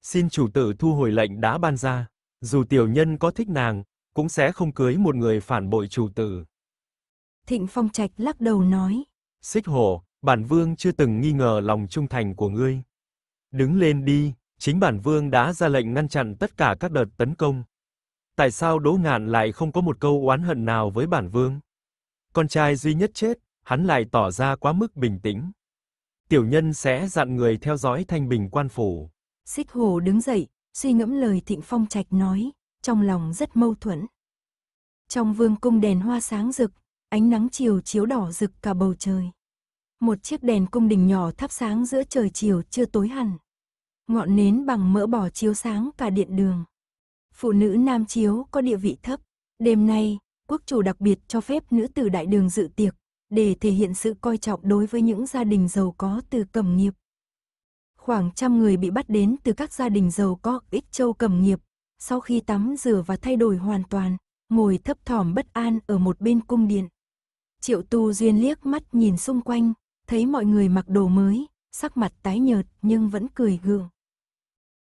Xin chủ tử thu hồi lệnh đã ban ra, dù tiểu nhân có thích nàng, cũng sẽ không cưới một người phản bội chủ tử. Thịnh Phong Trạch lắc đầu nói. Xích hồ, bản vương chưa từng nghi ngờ lòng trung thành của ngươi. Đứng lên đi, chính bản vương đã ra lệnh ngăn chặn tất cả các đợt tấn công tại sao Đỗ Ngạn lại không có một câu oán hận nào với bản vương? Con trai duy nhất chết, hắn lại tỏ ra quá mức bình tĩnh. Tiểu nhân sẽ dặn người theo dõi Thanh Bình quan phủ. Xích Hồ đứng dậy, suy ngẫm lời Thịnh Phong Trạch nói, trong lòng rất mâu thuẫn. Trong vương cung đèn hoa sáng rực, ánh nắng chiều chiếu đỏ rực cả bầu trời. Một chiếc đèn cung đình nhỏ thắp sáng giữa trời chiều chưa tối hẳn. Ngọn nến bằng mỡ bỏ chiếu sáng cả điện đường phụ nữ Nam Chiếu có địa vị thấp. Đêm nay, quốc chủ đặc biệt cho phép nữ tử đại đường dự tiệc, để thể hiện sự coi trọng đối với những gia đình giàu có từ cầm nghiệp. Khoảng trăm người bị bắt đến từ các gia đình giàu có ít châu cầm nghiệp, sau khi tắm rửa và thay đổi hoàn toàn, ngồi thấp thỏm bất an ở một bên cung điện. Triệu tu duyên liếc mắt nhìn xung quanh, thấy mọi người mặc đồ mới, sắc mặt tái nhợt nhưng vẫn cười gượng.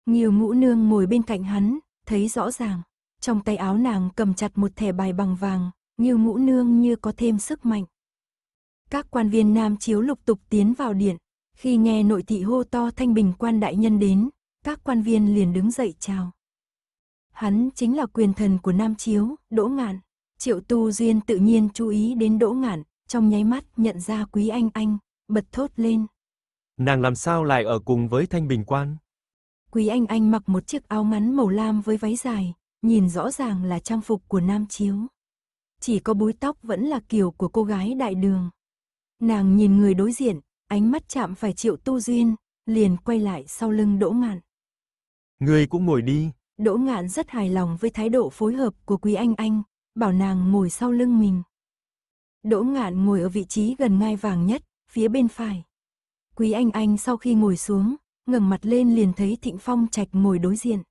Nhiều ngũ nương ngồi bên cạnh hắn, thấy rõ ràng, trong tay áo nàng cầm chặt một thẻ bài bằng vàng, như mũ nương như có thêm sức mạnh. Các quan viên nam chiếu lục tục tiến vào điện, khi nghe nội thị hô to thanh bình quan đại nhân đến, các quan viên liền đứng dậy chào. Hắn chính là quyền thần của Nam Chiếu, Đỗ Ngạn. Triệu Tu Duyên tự nhiên chú ý đến Đỗ Ngạn, trong nháy mắt nhận ra Quý Anh Anh, bật thốt lên. Nàng làm sao lại ở cùng với Thanh Bình Quan? Quý Anh Anh mặc một chiếc áo ngắn màu lam với váy dài, nhìn rõ ràng là trang phục của nam chiếu. Chỉ có búi tóc vẫn là kiểu của cô gái đại đường. Nàng nhìn người đối diện, ánh mắt chạm phải triệu tu duyên, liền quay lại sau lưng Đỗ Ngạn. Người cũng ngồi đi. Đỗ Ngạn rất hài lòng với thái độ phối hợp của Quý Anh Anh, bảo nàng ngồi sau lưng mình. Đỗ Ngạn ngồi ở vị trí gần ngai vàng nhất, phía bên phải. Quý Anh Anh sau khi ngồi xuống, ngẩng mặt lên liền thấy Thịnh Phong Trạch ngồi đối diện.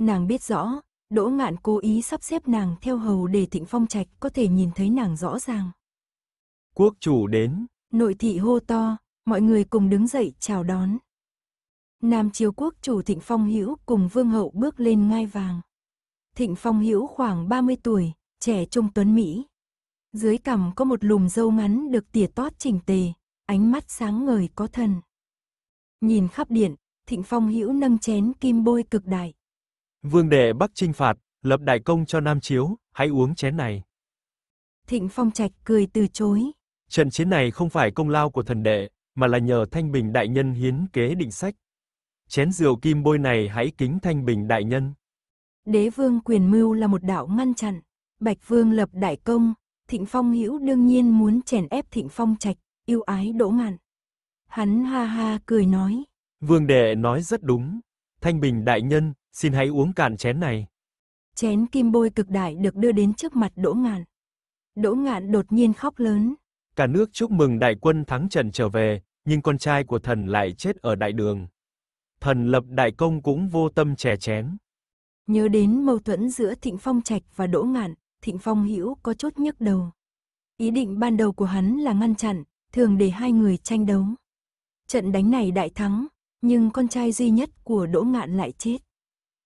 Nàng biết rõ, Đỗ Ngạn cố ý sắp xếp nàng theo hầu để Thịnh Phong Trạch có thể nhìn thấy nàng rõ ràng. Quốc chủ đến. Nội thị hô to, mọi người cùng đứng dậy chào đón. Nam triều quốc chủ Thịnh Phong Hữu cùng Vương hậu bước lên ngai vàng. Thịnh Phong Hữu khoảng 30 tuổi, trẻ trung tuấn mỹ. Dưới cằm có một lùm râu ngắn được tỉa tót chỉnh tề, ánh mắt sáng ngời có thần. Nhìn khắp điện, Thịnh Phong hữu nâng chén kim bôi cực đại. Vương đệ Bắc trinh phạt, lập đại công cho Nam Chiếu, hãy uống chén này. Thịnh Phong trạch cười từ chối. Trận chiến này không phải công lao của thần đệ, mà là nhờ Thanh Bình đại nhân hiến kế định sách. Chén rượu kim bôi này hãy kính Thanh Bình đại nhân. Đế vương quyền mưu là một đạo ngăn chặn, Bạch vương lập đại công, Thịnh Phong hữu đương nhiên muốn chèn ép Thịnh Phong trạch, yêu ái Đỗ Ngạn. Hắn ha ha cười nói. Vương đệ nói rất đúng. Thanh Bình đại nhân, xin hãy uống cạn chén này. Chén kim bôi cực đại được đưa đến trước mặt Đỗ Ngạn. Đỗ Ngạn đột nhiên khóc lớn. Cả nước chúc mừng đại quân thắng trận trở về, nhưng con trai của thần lại chết ở đại đường. Thần lập đại công cũng vô tâm chè chén. Nhớ đến mâu thuẫn giữa Thịnh Phong Trạch và Đỗ Ngạn, Thịnh Phong Hữu có chút nhức đầu. Ý định ban đầu của hắn là ngăn chặn, thường để hai người tranh đấu. Trận đánh này đại thắng, nhưng con trai duy nhất của Đỗ Ngạn lại chết.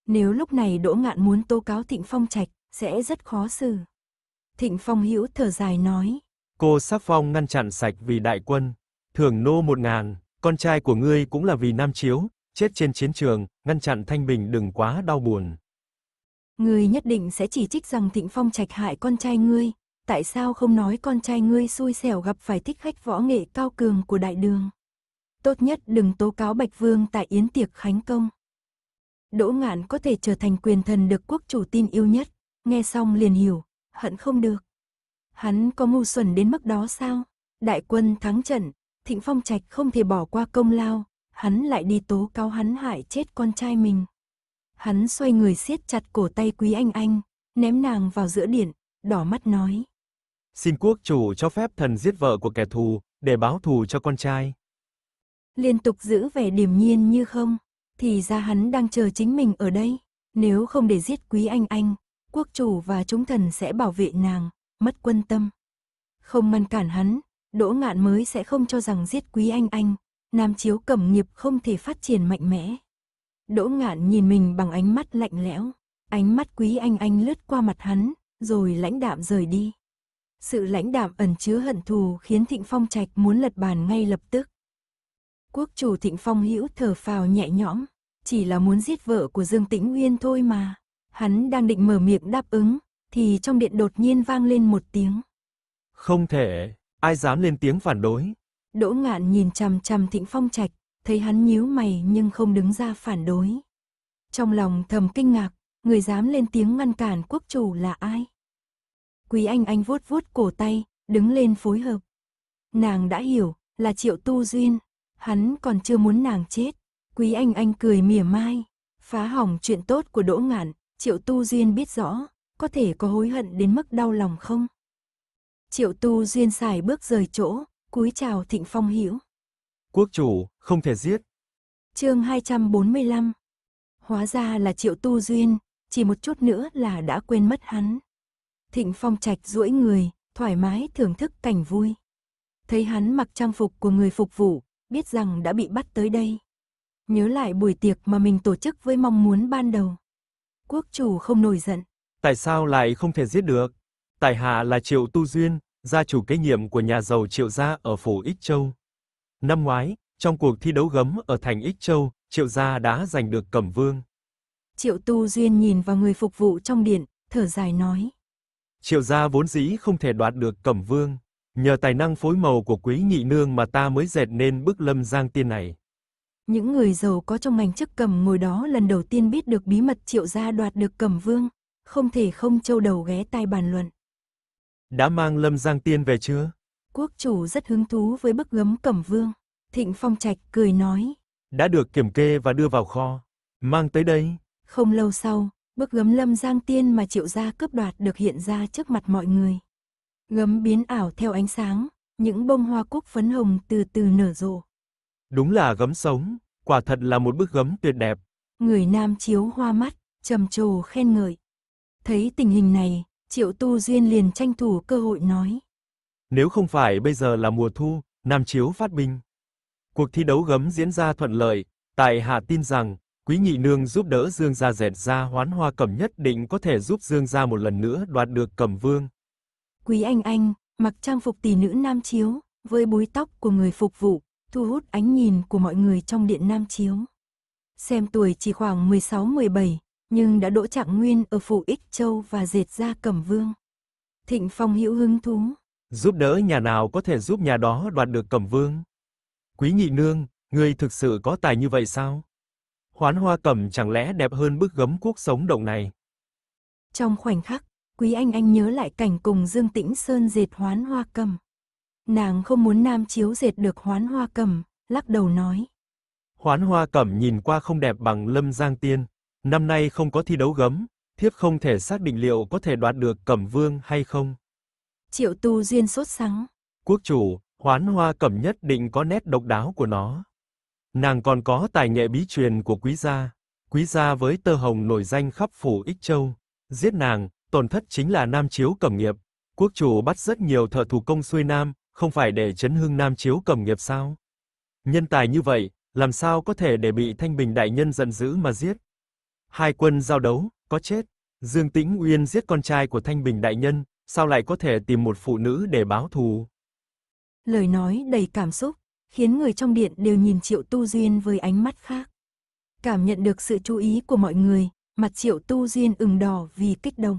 Nếu lúc này Đỗ Ngạn muốn tố cáo Thịnh Phong Trạch, sẽ rất khó xử. Thịnh Phong Hữu thở dài nói. Cô sắc phong ngăn chặn sạch vì đại quân, thưởng nô một ngàn, con trai của ngươi cũng là vì Nam Chiếu, chết trên chiến trường, ngăn chặn Thanh Bình đừng quá đau buồn. Ngươi nhất định sẽ chỉ trích rằng Thịnh Phong Trạch hại con trai ngươi, tại sao không nói con trai ngươi xui xẻo gặp phải thích khách võ nghệ cao cường của đại đường tốt nhất đừng tố cáo Bạch Vương tại yến tiệc khánh công. Đỗ Ngạn có thể trở thành quyền thần được quốc chủ tin yêu nhất, nghe xong liền hiểu, hận không được. Hắn có ngu xuẩn đến mức đó sao? Đại quân thắng trận, Thịnh Phong Trạch không thể bỏ qua công lao, hắn lại đi tố cáo hắn hại chết con trai mình. Hắn xoay người siết chặt cổ tay Quý Anh Anh, ném nàng vào giữa điện, đỏ mắt nói. Xin quốc chủ cho phép thần giết vợ của kẻ thù, để báo thù cho con trai liên tục giữ vẻ điềm nhiên như không, thì ra hắn đang chờ chính mình ở đây, nếu không để giết quý anh anh, quốc chủ và chúng thần sẽ bảo vệ nàng, mất quân tâm. Không ngăn cản hắn, đỗ ngạn mới sẽ không cho rằng giết quý anh anh, nam chiếu cẩm nghiệp không thể phát triển mạnh mẽ. Đỗ ngạn nhìn mình bằng ánh mắt lạnh lẽo, ánh mắt quý anh anh lướt qua mặt hắn, rồi lãnh đạm rời đi. Sự lãnh đạm ẩn chứa hận thù khiến Thịnh Phong Trạch muốn lật bàn ngay lập tức. Quốc chủ Thịnh Phong hữu thở phào nhẹ nhõm, chỉ là muốn giết vợ của Dương Tĩnh Nguyên thôi mà. Hắn đang định mở miệng đáp ứng, thì trong điện đột nhiên vang lên một tiếng. Không thể, ai dám lên tiếng phản đối. Đỗ ngạn nhìn chằm chằm Thịnh Phong Trạch, thấy hắn nhíu mày nhưng không đứng ra phản đối. Trong lòng thầm kinh ngạc, người dám lên tiếng ngăn cản quốc chủ là ai? Quý Anh Anh vuốt vuốt cổ tay, đứng lên phối hợp. Nàng đã hiểu, là Triệu Tu Duyên, Hắn còn chưa muốn nàng chết. Quý Anh Anh cười mỉa mai. Phá hỏng chuyện tốt của Đỗ Ngạn, Triệu Tu Duyên biết rõ, có thể có hối hận đến mức đau lòng không? Triệu Tu Duyên xài bước rời chỗ, cúi chào Thịnh Phong Hiểu. Quốc chủ, không thể giết. chương 245 Hóa ra là Triệu Tu Duyên, chỉ một chút nữa là đã quên mất hắn. Thịnh Phong Trạch duỗi người, thoải mái thưởng thức cảnh vui. Thấy hắn mặc trang phục của người phục vụ, biết rằng đã bị bắt tới đây. Nhớ lại buổi tiệc mà mình tổ chức với mong muốn ban đầu. Quốc chủ không nổi giận. Tại sao lại không thể giết được? Tài hạ là Triệu Tu Duyên, gia chủ kế nhiệm của nhà giàu Triệu gia ở phủ Ích Châu. Năm ngoái, trong cuộc thi đấu gấm ở thành Ích Châu, Triệu gia đã giành được cẩm vương. Triệu Tu Duyên nhìn vào người phục vụ trong điện, thở dài nói. Triệu gia vốn dĩ không thể đoạt được cẩm vương. Nhờ tài năng phối màu của quý nhị nương mà ta mới dệt nên bức lâm giang tiên này. Những người giàu có trong ngành chức cầm ngồi đó lần đầu tiên biết được bí mật triệu gia đoạt được cầm vương, không thể không châu đầu ghé tai bàn luận. Đã mang lâm giang tiên về chưa? Quốc chủ rất hứng thú với bức gấm cầm vương. Thịnh Phong Trạch cười nói. Đã được kiểm kê và đưa vào kho. Mang tới đây. Không lâu sau, bức gấm lâm giang tiên mà triệu gia cướp đoạt được hiện ra trước mặt mọi người gấm biến ảo theo ánh sáng, những bông hoa cúc phấn hồng từ từ nở rộ. Đúng là gấm sống, quả thật là một bức gấm tuyệt đẹp. Người nam chiếu hoa mắt, trầm trồ khen ngợi. Thấy tình hình này, Triệu Tu Duyên liền tranh thủ cơ hội nói. Nếu không phải bây giờ là mùa thu, Nam Chiếu phát binh. Cuộc thi đấu gấm diễn ra thuận lợi, tại hạ tin rằng, Quý Nhị Nương giúp đỡ Dương gia dệt ra hoán hoa cẩm nhất định có thể giúp Dương gia một lần nữa đoạt được cẩm vương. Quý Anh Anh, mặc trang phục tỷ nữ nam chiếu, với búi tóc của người phục vụ, thu hút ánh nhìn của mọi người trong điện nam chiếu. Xem tuổi chỉ khoảng 16-17, nhưng đã đỗ trạng nguyên ở phủ Ích Châu và dệt ra Cẩm Vương. Thịnh Phong hữu hứng thú. Giúp đỡ nhà nào có thể giúp nhà đó đoạt được Cẩm Vương. Quý nhị nương, người thực sự có tài như vậy sao? Hoán hoa cẩm chẳng lẽ đẹp hơn bức gấm quốc sống động này? Trong khoảnh khắc, Quý Anh Anh nhớ lại cảnh cùng Dương Tĩnh Sơn dệt hoán hoa cầm. Nàng không muốn Nam Chiếu dệt được hoán hoa cầm, lắc đầu nói. Hoán hoa cẩm nhìn qua không đẹp bằng Lâm Giang Tiên. Năm nay không có thi đấu gấm, thiếp không thể xác định liệu có thể đoạt được cẩm vương hay không. Triệu tu duyên sốt sắng. Quốc chủ, hoán hoa cẩm nhất định có nét độc đáo của nó. Nàng còn có tài nghệ bí truyền của quý gia. Quý gia với tơ hồng nổi danh khắp phủ Ích Châu. Giết nàng, tổn thất chính là Nam Chiếu Cẩm Nghiệp. Quốc chủ bắt rất nhiều thợ thủ công xuôi Nam, không phải để chấn hưng Nam Chiếu Cẩm Nghiệp sao? Nhân tài như vậy, làm sao có thể để bị Thanh Bình đại nhân giận dữ mà giết? Hai quân giao đấu, có chết. Dương Tĩnh Uyên giết con trai của Thanh Bình đại nhân, sao lại có thể tìm một phụ nữ để báo thù? Lời nói đầy cảm xúc, khiến người trong điện đều nhìn Triệu Tu Duyên với ánh mắt khác. Cảm nhận được sự chú ý của mọi người, mặt Triệu Tu Duyên ửng đỏ vì kích động.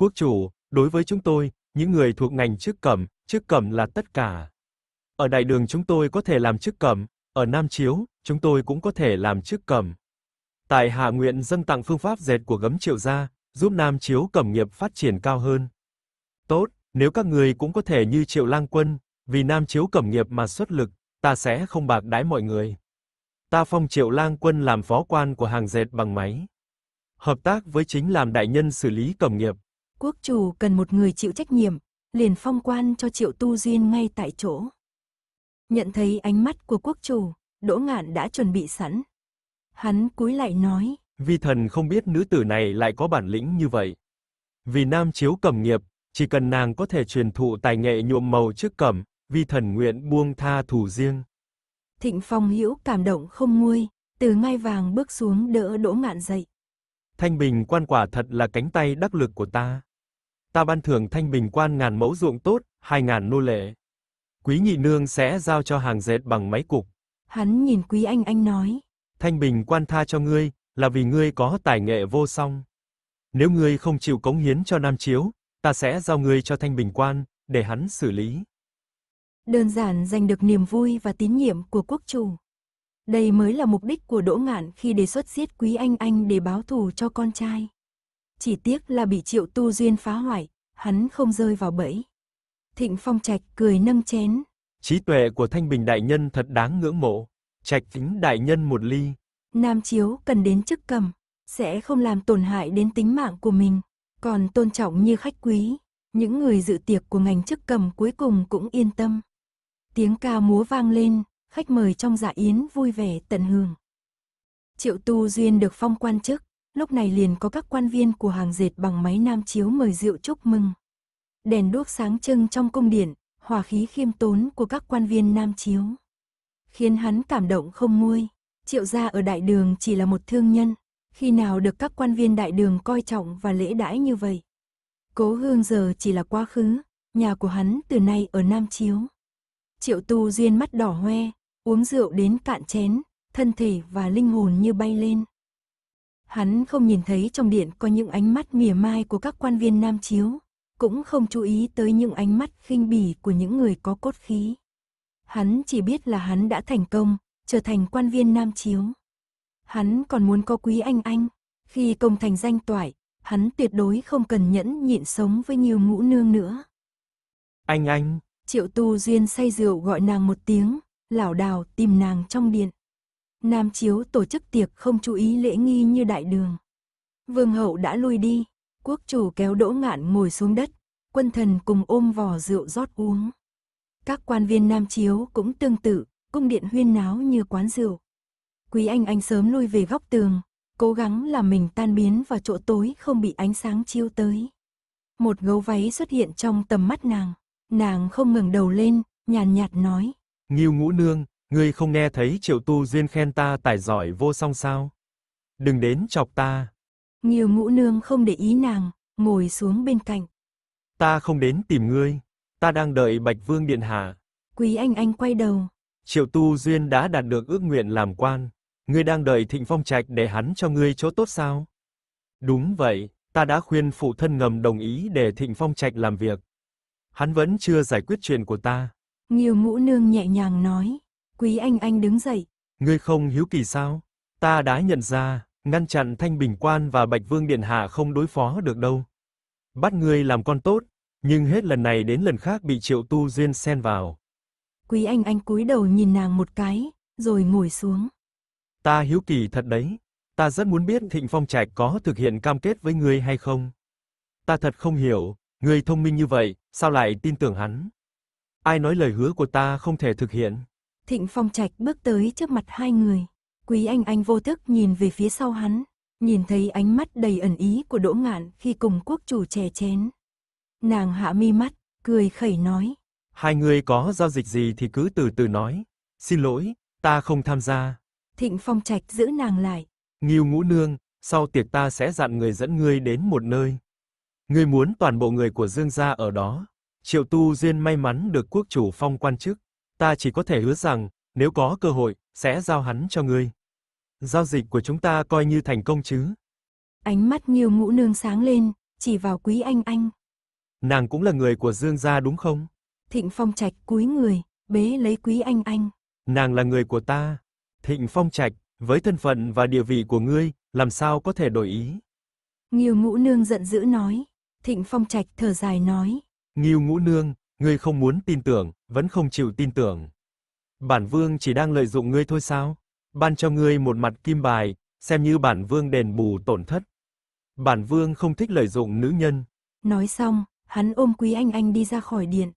Quốc chủ, đối với chúng tôi, những người thuộc ngành chức cẩm, chức cẩm là tất cả. Ở đại đường chúng tôi có thể làm chức cẩm, ở Nam Chiếu, chúng tôi cũng có thể làm chức cẩm. Tại Hạ nguyện dâng tặng phương pháp dệt của gấm Triệu gia, giúp Nam Chiếu cẩm nghiệp phát triển cao hơn. Tốt, nếu các người cũng có thể như Triệu Lang Quân, vì Nam Chiếu cẩm nghiệp mà xuất lực, ta sẽ không bạc đãi mọi người. Ta phong Triệu Lang Quân làm phó quan của hàng dệt bằng máy. Hợp tác với chính làm đại nhân xử lý cẩm nghiệp. Quốc chủ cần một người chịu trách nhiệm, liền phong quan cho Triệu Tu Duyên ngay tại chỗ. Nhận thấy ánh mắt của quốc chủ, Đỗ Ngạn đã chuẩn bị sẵn. Hắn cúi lại nói. Vì thần không biết nữ tử này lại có bản lĩnh như vậy. Vì nam chiếu cầm nghiệp, chỉ cần nàng có thể truyền thụ tài nghệ nhuộm màu trước cầm, vi thần nguyện buông tha thủ riêng. Thịnh Phong Hữu cảm động không nguôi, từ ngai vàng bước xuống đỡ Đỗ Ngạn dậy. Thanh Bình quan quả thật là cánh tay đắc lực của ta ta ban thưởng thanh bình quan ngàn mẫu ruộng tốt, hai ngàn nô lệ. Quý nhị nương sẽ giao cho hàng dệt bằng máy cục. Hắn nhìn quý anh anh nói. Thanh bình quan tha cho ngươi, là vì ngươi có tài nghệ vô song. Nếu ngươi không chịu cống hiến cho Nam Chiếu, ta sẽ giao ngươi cho Thanh Bình Quan, để hắn xử lý. Đơn giản giành được niềm vui và tín nhiệm của quốc chủ. Đây mới là mục đích của Đỗ Ngạn khi đề xuất giết Quý Anh Anh để báo thù cho con trai chỉ tiếc là bị triệu tu duyên phá hoại, hắn không rơi vào bẫy. Thịnh Phong Trạch cười nâng chén. Trí tuệ của Thanh Bình Đại Nhân thật đáng ngưỡng mộ. Trạch tính Đại Nhân một ly. Nam Chiếu cần đến chức cầm, sẽ không làm tổn hại đến tính mạng của mình, còn tôn trọng như khách quý. Những người dự tiệc của ngành chức cầm cuối cùng cũng yên tâm. Tiếng ca múa vang lên, khách mời trong dạ yến vui vẻ tận hưởng. Triệu Tu Duyên được phong quan chức, lúc này liền có các quan viên của hàng dệt bằng máy nam chiếu mời rượu chúc mừng. Đèn đuốc sáng trưng trong cung điện, hòa khí khiêm tốn của các quan viên nam chiếu. Khiến hắn cảm động không nguôi, triệu gia ở đại đường chỉ là một thương nhân, khi nào được các quan viên đại đường coi trọng và lễ đãi như vậy. Cố hương giờ chỉ là quá khứ, nhà của hắn từ nay ở Nam Chiếu. Triệu tu duyên mắt đỏ hoe, uống rượu đến cạn chén, thân thể và linh hồn như bay lên. Hắn không nhìn thấy trong điện có những ánh mắt mỉa mai của các quan viên nam chiếu, cũng không chú ý tới những ánh mắt khinh bỉ của những người có cốt khí. Hắn chỉ biết là hắn đã thành công, trở thành quan viên nam chiếu. Hắn còn muốn có quý anh anh, khi công thành danh toại, hắn tuyệt đối không cần nhẫn nhịn sống với nhiều ngũ nương nữa. Anh anh! Triệu tu duyên say rượu gọi nàng một tiếng, lảo đào tìm nàng trong điện. Nam Chiếu tổ chức tiệc không chú ý lễ nghi như đại đường. Vương hậu đã lui đi, quốc chủ kéo đỗ ngạn ngồi xuống đất, quân thần cùng ôm vò rượu rót uống. Các quan viên Nam Chiếu cũng tương tự, cung điện huyên náo như quán rượu. Quý Anh Anh sớm lui về góc tường, cố gắng làm mình tan biến vào chỗ tối không bị ánh sáng chiếu tới. Một gấu váy xuất hiện trong tầm mắt nàng, nàng không ngừng đầu lên, nhàn nhạt nói. Nghiêu ngũ nương, Ngươi không nghe thấy Triệu Tu Duyên khen ta tài giỏi vô song sao? Đừng đến chọc ta. Nhiều ngũ nương không để ý nàng, ngồi xuống bên cạnh. Ta không đến tìm ngươi, ta đang đợi Bạch Vương Điện Hạ. Quý Anh Anh quay đầu. Triệu Tu Duyên đã đạt được ước nguyện làm quan. Ngươi đang đợi Thịnh Phong Trạch để hắn cho ngươi chỗ tốt sao? Đúng vậy, ta đã khuyên phụ thân ngầm đồng ý để Thịnh Phong Trạch làm việc. Hắn vẫn chưa giải quyết chuyện của ta. Nhiều ngũ nương nhẹ nhàng nói. Quý Anh Anh đứng dậy. Ngươi không hiếu kỳ sao? Ta đã nhận ra, ngăn chặn Thanh Bình Quan và Bạch Vương Điện Hạ không đối phó được đâu. Bắt ngươi làm con tốt, nhưng hết lần này đến lần khác bị Triệu Tu Duyên xen vào. Quý Anh Anh cúi đầu nhìn nàng một cái, rồi ngồi xuống. Ta hiếu kỳ thật đấy, ta rất muốn biết Thịnh Phong Trạch có thực hiện cam kết với ngươi hay không. Ta thật không hiểu, ngươi thông minh như vậy, sao lại tin tưởng hắn? Ai nói lời hứa của ta không thể thực hiện? Thịnh Phong Trạch bước tới trước mặt hai người. Quý Anh Anh vô thức nhìn về phía sau hắn, nhìn thấy ánh mắt đầy ẩn ý của Đỗ Ngạn khi cùng quốc chủ chè chén. Nàng hạ mi mắt, cười khẩy nói. Hai người có giao dịch gì thì cứ từ từ nói. Xin lỗi, ta không tham gia. Thịnh Phong Trạch giữ nàng lại. Nghiêu ngũ nương, sau tiệc ta sẽ dặn người dẫn ngươi đến một nơi. Ngươi muốn toàn bộ người của Dương gia ở đó. Triệu Tu Duyên may mắn được quốc chủ phong quan chức ta chỉ có thể hứa rằng, nếu có cơ hội, sẽ giao hắn cho ngươi. Giao dịch của chúng ta coi như thành công chứ? Ánh mắt Nghiêu Ngũ Nương sáng lên, chỉ vào Quý Anh Anh. Nàng cũng là người của Dương gia đúng không? Thịnh Phong Trạch cúi người, bế lấy Quý Anh Anh. Nàng là người của ta. Thịnh Phong Trạch, với thân phận và địa vị của ngươi, làm sao có thể đổi ý? Nghiêu Ngũ Nương giận dữ nói. Thịnh Phong Trạch thở dài nói. Nghiêu Ngũ Nương, Ngươi không muốn tin tưởng, vẫn không chịu tin tưởng. Bản vương chỉ đang lợi dụng ngươi thôi sao? Ban cho ngươi một mặt kim bài, xem như bản vương đền bù tổn thất. Bản vương không thích lợi dụng nữ nhân. Nói xong, hắn ôm Quý Anh Anh đi ra khỏi điện.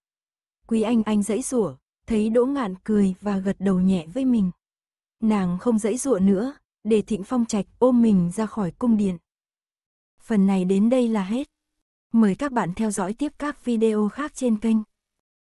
Quý Anh Anh dãy rủa, thấy Đỗ Ngạn cười và gật đầu nhẹ với mình. Nàng không dãy rủa nữa, để Thịnh Phong Trạch ôm mình ra khỏi cung điện. Phần này đến đây là hết. Mời các bạn theo dõi tiếp các video khác trên kênh.